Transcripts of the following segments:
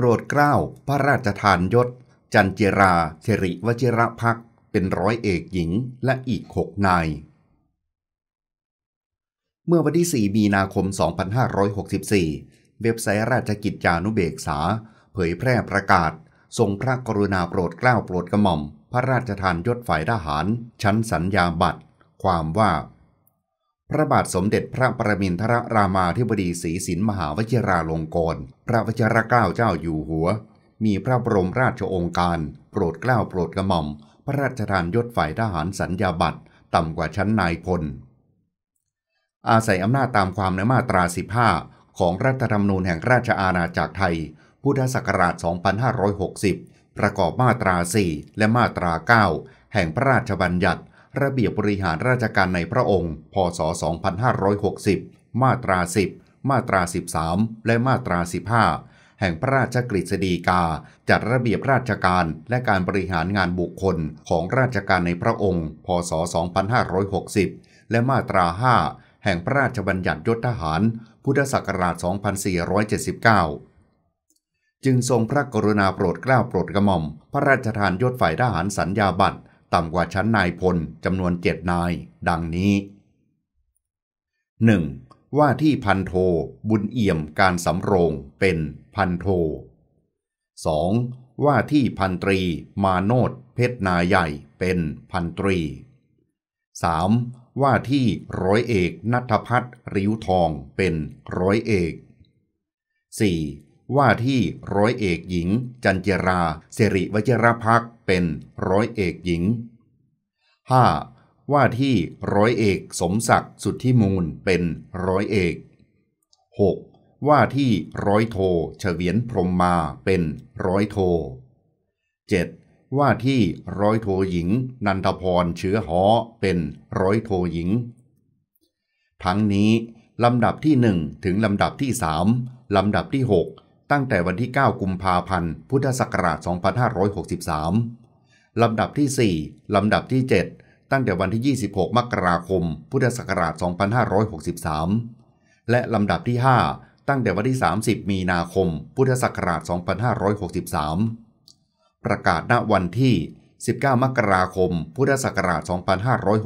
โปรดเกล้า พระราชทานยศ จันเจราสชริวชิรพัก เป็นร้อยเอกหญิงและอีกหกนาย เมื่อวันที่4มีนาคม 2564 เว็บไซต์ราชกิจจานุเบกษา เผยแพร่ประกาศ ทรงพระกรุณาโปรดเกล้าโปรดกระหม่อม พระราชทานยศฝ่ายทหาร ชั้นสัญญาบัตร ความว่าพระบาทสมเด็จพระประมินทรรามาธิบดีศรีสินมหาวชิราลงกรณพระวชิรเกล้าเจ้าอยู่หัว มีพระบรมราชโองการ โปรดเกล้าโปรดกระหม่อม พระราชทานยศฝ่ายทหารสัญญาบัตรต่ำกว่าชั้นนายพล อาศัยอำนาจตามความในมาตรา15 ของรัฐธรรมนูญแห่งราชอาณาจักรไทย พุทธศักราช 2560 ประกอบมาตรา4และมาตรา9แห่งพระราชบัญญัติระเบียบบริหารราชการในพระองค์ พศ 2560 มาตรา 10 มาตรา 13 และมาตรา 15 แห่งพระราชกฤษฎีกา จัดระเบียบราชการและการบริหารงานบุคคลของราชการในพระองค์ พศ 2560 และมาตรา 5 แห่งพระราชบัญญัติยศทหาร พุทธศักราช 2479 จึงทรงพระกรุณาโปรดเกล้าโปรดกระหม่อมพระราชทานยศฝ่ายทหารสัญญาบัตรต่ำกว่าชั้นนายพลจำนวนเจ็ดนายดังนี้ 1. ว่าที่พันโทบุญเอี่ยมการสำโรงเป็นพันโท 2. ว่าที่พันตรีมาโนดเพชรนาใหญ่เป็นพันตรี 3. ว่าที่ร้อยเอกนัทพัฒน์ริ้วทองเป็นร้อยเอก 4. ว่าที่ร้อยเอกหญิงจันเจราสริวจรพักเป็นร้อยเอกหญิง 5. ว่าที่ร้อยเอกสมศักดิ์สุทธิมูลเป็นร้อยเอก 6. ว่าที่ร้อยโทเฉวียนพรมมาเป็นร้อยโท 7. ว่าที่ร้อยโทหญิง นันทพรเชื้อหอเป็นร้อยโทหญิง ทั้งนี้ลำดับที่1ถึงลำดับที่3ลำดับที่6ตั้งแต่วันที่ 9 กุมภาพันธ์ พุทธศักราช 2563 ลำดับที่ 4 ลำดับที่ 7 ตั้งแต่วันที่ 26 มกราคม พุทธศักราช 2563 และลำดับที่ 5 ตั้งแต่วันที่ 30 มีนาคม พุทธศักราช 2563 ประกาศณวันที่ 19 มกราคม พุทธศักราช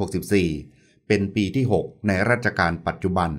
2564 เป็นปีที่ 6 ในราชการปัจจุบัน